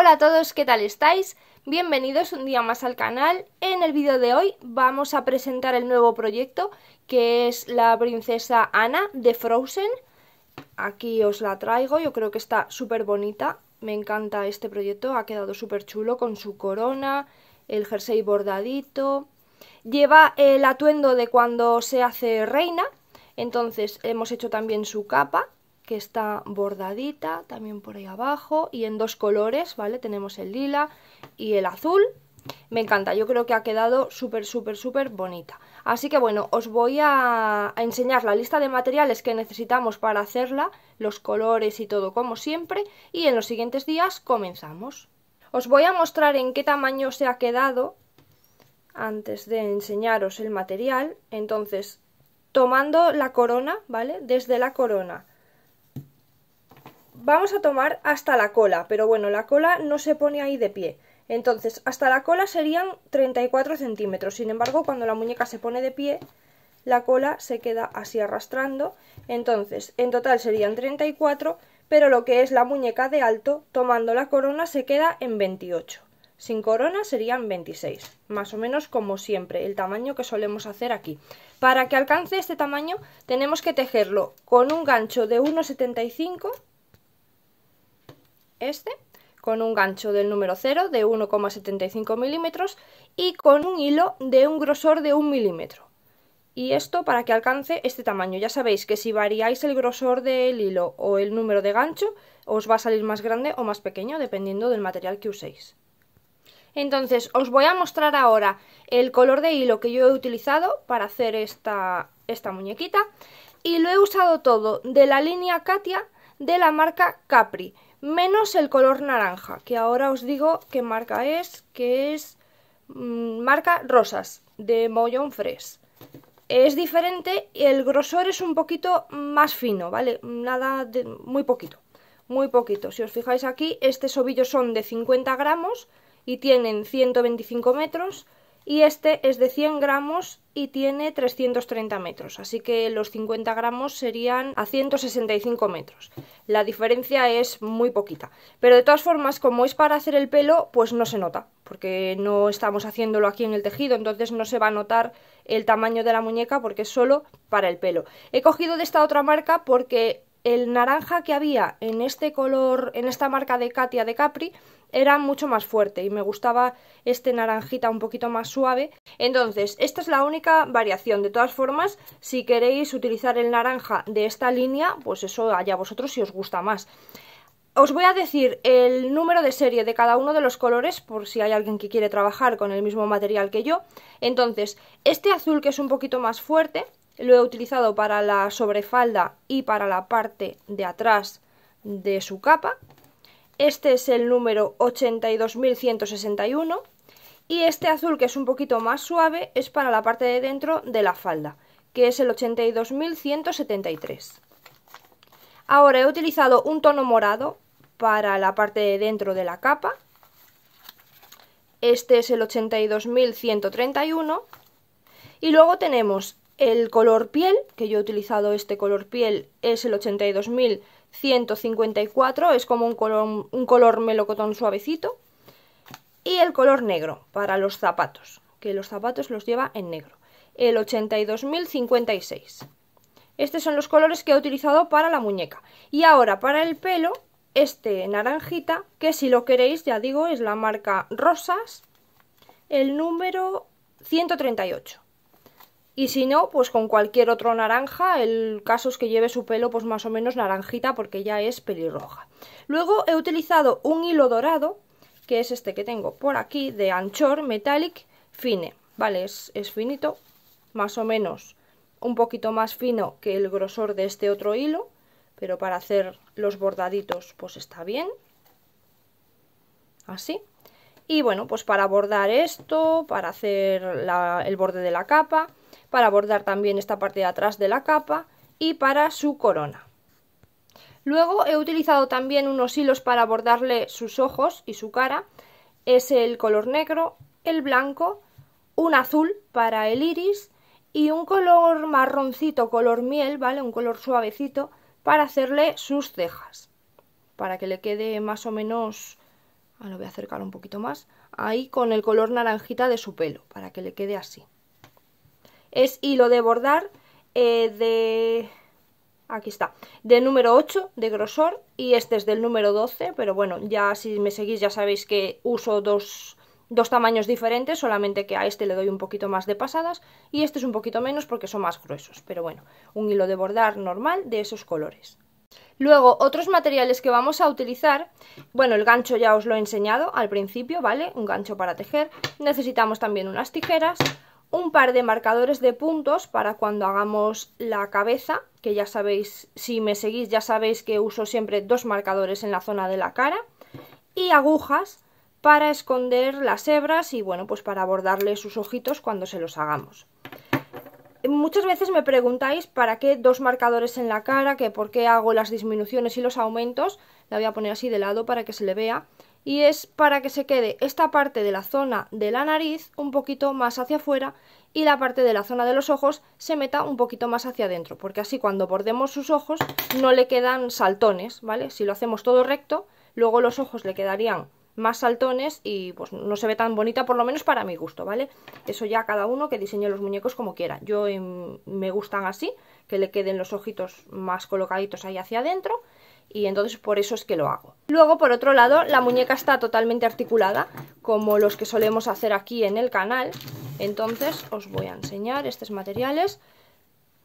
Hola a todos, ¿qué tal estáis? Bienvenidos un día más al canal. En el vídeo de hoy vamos a presentar el nuevo proyecto que es la princesa Ana de Frozen. Aquí os la traigo, yo creo que está súper bonita. Me encanta este proyecto, ha quedado súper chulo con su corona, el jersey bordadito. Lleva el atuendo de cuando se hace reina, entonces hemos hecho también su capa que está bordadita también por ahí abajo y en dos colores, ¿vale? Tenemos el lila y el azul. Me encanta, yo creo que ha quedado súper, súper, súper bonita. Así que bueno, os voy a, enseñar la lista de materiales que necesitamos para hacerla, los colores y todo como siempre, y en los siguientes días comenzamos. Os voy a mostrar en qué tamaño se ha quedado antes de enseñaros el material. Entonces, tomando la corona, ¿vale? Desde la corona vamos a tomar hasta la cola, pero bueno, la cola no se pone ahí de pie. Entonces, hasta la cola serían 34 centímetros. Sin embargo, cuando la muñeca se pone de pie, la cola se queda así arrastrando. Entonces, en total serían 34, pero lo que es la muñeca de alto, tomando la corona, se queda en 28. Sin corona serían 26, más o menos como siempre, el tamaño que solemos hacer aquí. Para que alcance este tamaño tenemos que tejerlo con un gancho de 1,75 este, con un gancho del número 0 de 1,75 milímetros y con un hilo de un grosor de 1 milímetro. Y esto para que alcance este tamaño. Ya sabéis que si variáis el grosor del hilo o el número de gancho, os va a salir más grande o más pequeño, dependiendo del material que uséis. Entonces, os voy a mostrar ahora el color de hilo que yo he utilizado para hacer esta, esta muñequita. Y lo he usado todo de la línea Katia de la marca Capri menos el color naranja, que ahora os digo qué marca es, que es mm, marca Rosas, de Mollón Fresh. Es diferente y el grosor es un poquito más fino, ¿vale? Nada de... muy poquito, muy poquito. Si os fijáis aquí, estos ovillos son de 50 gramos y tienen 125 metros, y este es de 100 gramos y tiene 330 metros, así que los 50 gramos serían a 165 metros. La diferencia es muy poquita, pero de todas formas, como es para hacer el pelo, pues no se nota, porque no estamos haciéndolo aquí en el tejido, entonces no se va a notar el tamaño de la muñeca porque es solo para el pelo. He cogido de esta otra marca porque el naranja que había en este color, en esta marca de Katia de Capri, era mucho más fuerte y me gustaba este naranjita un poquito más suave. Entonces, esta es la única variación. De todas formas, si queréis utilizar el naranja de esta línea, pues eso allá vosotros si os gusta más. Os voy a decir el número de serie de cada uno de los colores por si hay alguien que quiere trabajar con el mismo material que yo. Entonces, este azul que es un poquito más fuerte, lo he utilizado para la sobrefalda y para la parte de atrás de su capa. Este es el número 82.161 y este azul que es un poquito más suave es para la parte de dentro de la falda, que es el 82.173. Ahora he utilizado un tono morado para la parte de dentro de la capa. Este es el 82.131. Y luego tenemos el color piel, que yo he utilizado este color piel, es el 82.131. 154, es como un color, melocotón suavecito. Y el color negro para los zapatos, que los zapatos los lleva en negro, el 82056. Estos son los colores que he utilizado para la muñeca. Y ahora para el pelo, este naranjita, que si lo queréis, ya digo, es la marca Rosas, el número 138. Y si no, pues con cualquier otro naranja, el caso es que lleve su pelo pues más o menos naranjita porque ya es pelirroja. Luego he utilizado un hilo dorado, que es este que tengo por aquí, de Anchor Metallic Fine. Vale, es, finito, más o menos un poquito más fino que el grosor de este otro hilo, pero para hacer los bordaditos pues está bien. Así. Y bueno, pues para bordar esto, para hacer el borde de la capa, para bordar también esta parte de atrás de la capa y para su corona. Luego he utilizado también unos hilos para bordarle sus ojos y su cara. Es el color negro, el blanco, un azul para el iris y un color marroncito, color miel, ¿vale? Un color suavecito para hacerle sus cejas. Para que le quede más o menos... Ah, lo voy a acercar un poquito más. Ahí con el color naranjita de su pelo, para que le quede así es hilo de bordar eh, de... Aquí está, de número 8 de grosor y este es del número 12, pero bueno, ya si me seguís ya sabéis que uso dos, dos tamaños diferentes, solamente que a este le doy un poquito más de pasadas y este es un poquito menos porque son más gruesos, pero bueno, un hilo de bordar normal de esos colores. Luego, otros materiales que vamos a utilizar, bueno, el gancho ya os lo he enseñado al principio, ¿vale? Un gancho para tejer. Necesitamos también unas tijeras, un par de marcadores de puntos para cuando hagamos la cabeza, que ya sabéis, si me seguís ya sabéis que uso siempre dos marcadores en la zona de la cara, y agujas para esconder las hebras y bueno, pues para bordarle sus ojitos cuando se los hagamos. Muchas veces me preguntáis para qué dos marcadores en la cara, que por qué hago las disminuciones y los aumentos, la voy a poner así de lado para que se le vea, y es para que se quede esta parte de la zona de la nariz un poquito más hacia afuera y la parte de la zona de los ojos se meta un poquito más hacia adentro, porque así cuando bordemos sus ojos no le quedan saltones, ¿vale? Si lo hacemos todo recto, luego los ojos le quedarían más saltones y pues no se ve tan bonita por lo menos para mi gusto, ¿vale? Eso ya cada uno que diseñe los muñecos como quiera. Yo em, me gustan así, que le queden los ojitos más colocaditos ahí hacia adentro y entonces por eso es que lo hago. Luego, por otro lado, la muñeca está totalmente articulada, como los que solemos hacer aquí en el canal. Entonces os voy a enseñar estos materiales,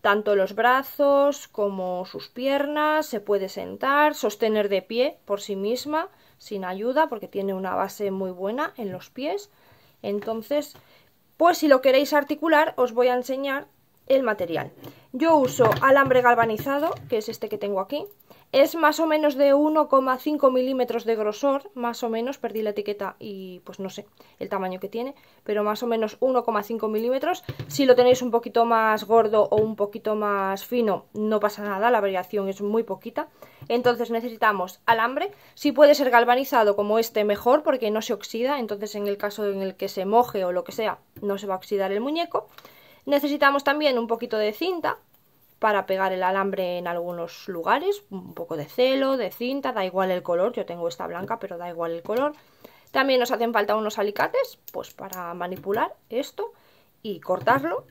tanto los brazos como sus piernas, se puede sentar, sostener de pie por sí misma, sin ayuda, porque tiene una base muy buena en los pies. Entonces, pues si lo queréis articular, os voy a enseñar el material. Yo uso alambre galvanizado, que es este que tengo aquí. Es más o menos de 1,5 milímetros de grosor, más o menos, perdí la etiqueta y pues no sé el tamaño que tiene, pero más o menos 1,5 milímetros. Si lo tenéis un poquito más gordo o un poquito más fino, no pasa nada, la variación es muy poquita. Entonces necesitamos alambre, si puede ser galvanizado como este mejor porque no se oxida, entonces en el caso en el que se moje o lo que sea, no se va a oxidar el muñeco. Necesitamos también un poquito de cinta para pegar el alambre en algunos lugares, un poco de celo, de cinta, da igual el color, yo tengo esta blanca pero da igual el color. También nos hacen falta unos alicates pues para manipular esto y cortarlo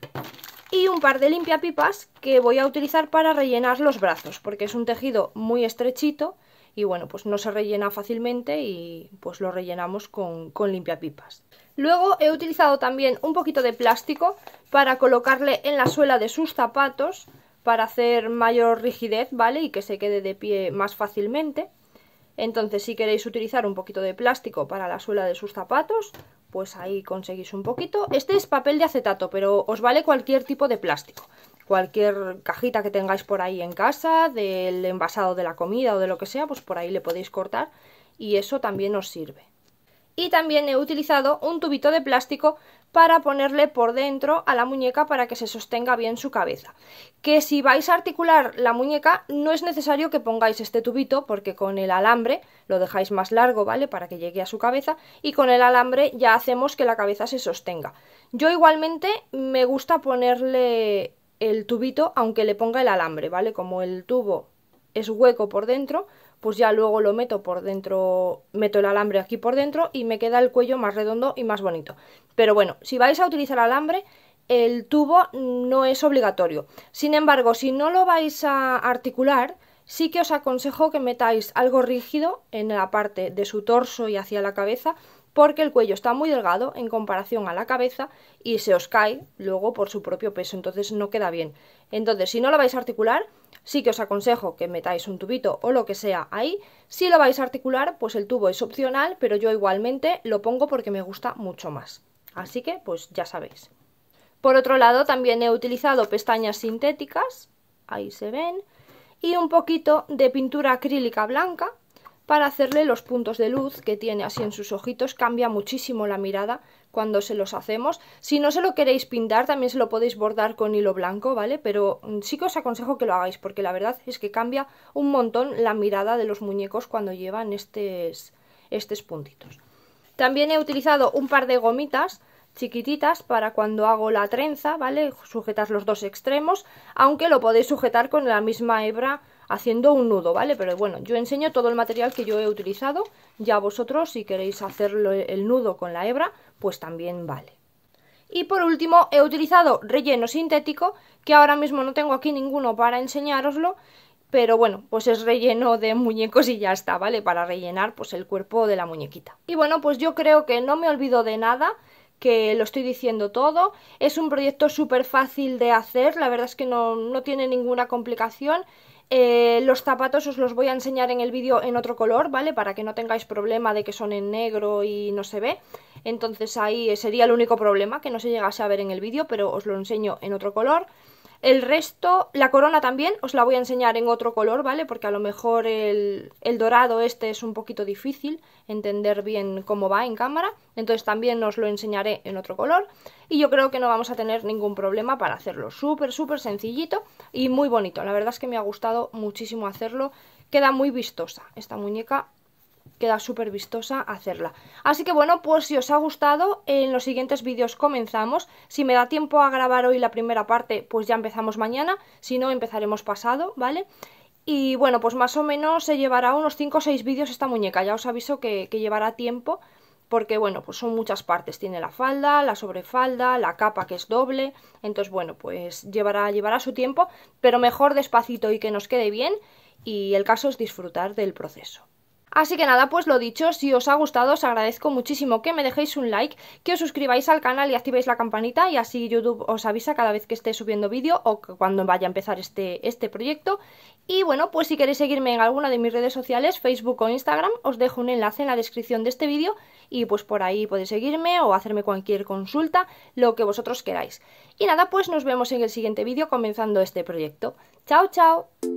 y un par de limpiapipas que voy a utilizar para rellenar los brazos porque es un tejido muy estrechito y bueno, pues no se rellena fácilmente y pues lo rellenamos con, con limpiapipas. Luego he utilizado también un poquito de plástico para colocarle en la suela de sus zapatos para hacer mayor rigidez, ¿vale? Y que se quede de pie más fácilmente. Entonces, si queréis utilizar un poquito de plástico para la suela de sus zapatos, pues ahí conseguís un poquito. Este es papel de acetato, pero os vale cualquier tipo de plástico cualquier cajita que tengáis por ahí en casa, del envasado de la comida o de lo que sea, pues por ahí le podéis cortar y eso también os sirve. Y también he utilizado un tubito de plástico para ponerle por dentro a la muñeca para que se sostenga bien su cabeza. Que si vais a articular la muñeca no es necesario que pongáis este tubito porque con el alambre lo dejáis más largo, ¿vale? Para que llegue a su cabeza y con el alambre ya hacemos que la cabeza se sostenga. Yo igualmente me gusta ponerle el tubito aunque le ponga el alambre, ¿vale? Como el tubo es hueco por dentro, pues ya luego lo meto por dentro, meto el alambre aquí por dentro y me queda el cuello más redondo y más bonito. Pero bueno, si vais a utilizar alambre, el tubo no es obligatorio. Sin embargo, si no lo vais a articular, sí que os aconsejo que metáis algo rígido en la parte de su torso y hacia la cabeza porque el cuello está muy delgado en comparación a la cabeza y se os cae luego por su propio peso, entonces no queda bien. Entonces, si no lo vais a articular, sí que os aconsejo que metáis un tubito o lo que sea ahí. Si lo vais a articular, pues el tubo es opcional, pero yo igualmente lo pongo porque me gusta mucho más. Así que, pues ya sabéis. Por otro lado, también he utilizado pestañas sintéticas, ahí se ven, y un poquito de pintura acrílica blanca, para hacerle los puntos de luz que tiene así en sus ojitos, cambia muchísimo la mirada cuando se los hacemos. Si no se lo queréis pintar, también se lo podéis bordar con hilo blanco, ¿vale? Pero mm, sí que os aconsejo que lo hagáis, porque la verdad es que cambia un montón la mirada de los muñecos cuando llevan estos, estos puntitos. También he utilizado un par de gomitas chiquititas para cuando hago la trenza, ¿vale? Sujetas los dos extremos, aunque lo podéis sujetar con la misma hebra haciendo un nudo, ¿vale? Pero bueno, yo enseño todo el material que yo he utilizado, ya vosotros si queréis hacer el nudo con la hebra, pues también vale. Y por último he utilizado relleno sintético, que ahora mismo no tengo aquí ninguno para enseñároslo, pero bueno, pues es relleno de muñecos y ya está, ¿vale? Para rellenar pues el cuerpo de la muñequita. Y bueno, pues yo creo que no me olvido de nada, que lo estoy diciendo todo. Es un proyecto súper fácil de hacer, la verdad es que no, no tiene ninguna complicación eh, los zapatos os los voy a enseñar en el vídeo en otro color, ¿vale? Para que no tengáis problema de que son en negro y no se ve. Entonces ahí sería el único problema, que no se llegase a ver en el vídeo, pero os lo enseño en otro color. El resto, la corona también, os la voy a enseñar en otro color, ¿vale? Porque a lo mejor el, dorado este es un poquito difícil entender bien cómo va en cámara. Entonces también os lo enseñaré en otro color. Y yo creo que no vamos a tener ningún problema para hacerlo. Súper, súper sencillito y muy bonito. La verdad es que me ha gustado muchísimo hacerlo. Queda muy vistosa esta muñeca queda súper vistosa hacerla. Así que bueno, pues si os ha gustado, en los siguientes vídeos comenzamos. Si me da tiempo a grabar hoy la primera parte, pues ya empezamos mañana. Si no, empezaremos pasado, ¿vale? Y bueno, pues más o menos se llevará unos 5 o 6 vídeos esta muñeca. Ya os aviso que, llevará tiempo porque bueno, pues son muchas partes, tiene la falda, la sobrefalda, la capa que es doble, entonces bueno, pues llevará, llevará su tiempo, pero mejor despacito y que nos quede bien y el caso es disfrutar del proceso. Así que nada, pues lo dicho, si os ha gustado os agradezco muchísimo que me dejéis un like, que os suscribáis al canal y activéis la campanita y así YouTube os avisa cada vez que esté subiendo vídeo o cuando vaya a empezar este, este proyecto. Y bueno, pues si queréis seguirme en alguna de mis redes sociales, Facebook o Instagram, os dejo un enlace en la descripción de este vídeo y pues por ahí podéis seguirme o hacerme cualquier consulta, lo que vosotros queráis. Y nada, pues nos vemos en el siguiente vídeo comenzando este proyecto. ¡Chao, chao!